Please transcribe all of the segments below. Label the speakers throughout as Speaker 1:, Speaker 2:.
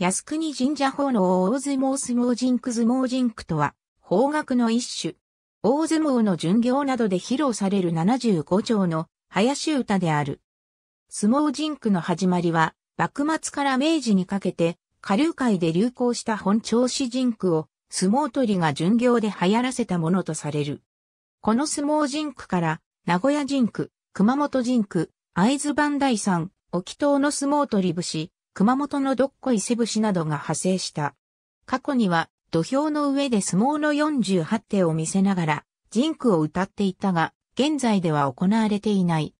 Speaker 1: 靖国神社奉納大相撲相撲人句相撲人句とは、方角の一種。大相撲の巡業などで披露される75条の林歌である。相撲人句の始まりは、幕末から明治にかけて、下流界で流行した本調子人句を、相撲取りが巡業で流行らせたものとされる。この相撲人句から、名古屋人句、熊本人句、会津磐梯山、沖東の相撲取り節、熊本のどっこいブ節などが派生した。過去には土俵の上で相撲の48手を見せながら、ジンクを歌っていたが、現在では行われていない。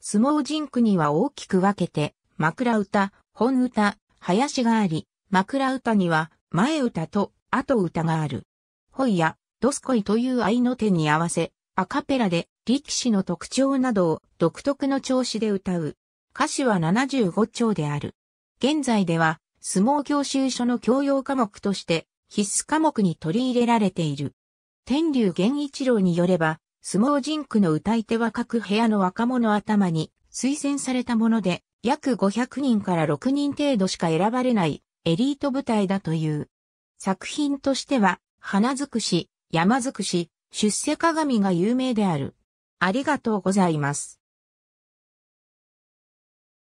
Speaker 1: 相撲ジンクには大きく分けて、枕歌、本歌、林があり、枕歌には前歌と後歌がある。ホイやドスコイという愛の手に合わせ、アカペラで力士の特徴などを独特の調子で歌う。歌詞は75丁である。現在では、相撲教習所の教養科目として必須科目に取り入れられている。天竜源一郎によれば、相撲人区の歌い手は各部屋の若者頭に推薦されたもので、約500人から6人程度しか選ばれないエリート部隊だという。作品としては、花尽くし、山尽くし、出世鏡が有名である。ありがとうござ
Speaker 2: います。